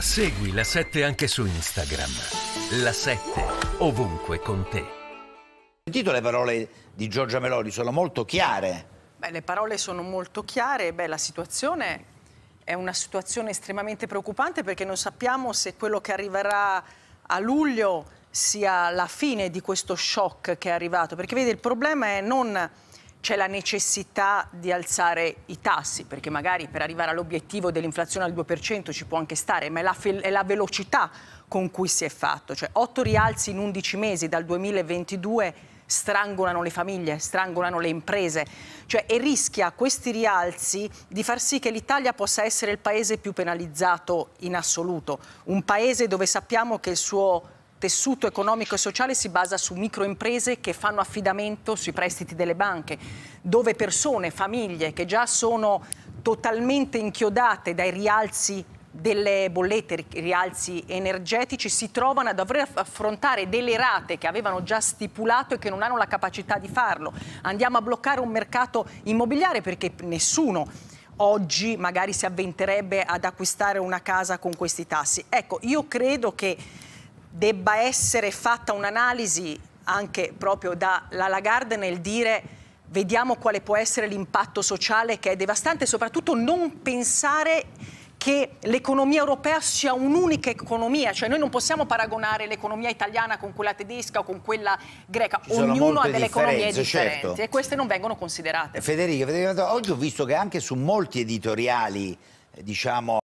Segui la 7 anche su Instagram. La 7 ovunque con te. Sentito le parole di Giorgia Meloni sono molto chiare. Beh, le parole sono molto chiare, beh, la situazione è una situazione estremamente preoccupante perché non sappiamo se quello che arriverà a luglio sia la fine di questo shock che è arrivato, perché vedi il problema è non c'è la necessità di alzare i tassi, perché magari per arrivare all'obiettivo dell'inflazione al 2% ci può anche stare, ma è la, è la, velocità con cui si è fatto. Cioè 8 rialzi in 11 mesi dal 2022 strangolano le famiglie, strangolano le imprese, cioè, e rischia questi rialzi di far sì che l'Italia possa essere il paese più penalizzato in assoluto, un paese dove sappiamo che il suo tessuto economico e sociale si basa su microimprese che fanno affidamento sui prestiti delle banche, dove persone, famiglie che già sono totalmente inchiodate dai rialzi delle bollette, rialzi energetici, si trovano a dover affrontare delle rate che avevano già stipulato e che non hanno la capacità di farlo. Andiamo a bloccare un mercato immobiliare perché nessuno oggi magari si avventerebbe ad acquistare una casa con questi tassi. Ecco, io credo che debba essere fatta un'analisi anche proprio dalla Lagarde nel dire vediamo quale può essere l'impatto sociale che è devastante, soprattutto non pensare che l'economia europea sia un'unica economia, cioè noi non possiamo paragonare l'economia italiana con quella tedesca o con quella greca, ognuno ha delle economie differenti certo. e queste non vengono considerate. Federica, oggi ho visto che anche su molti editoriali, eh, diciamo,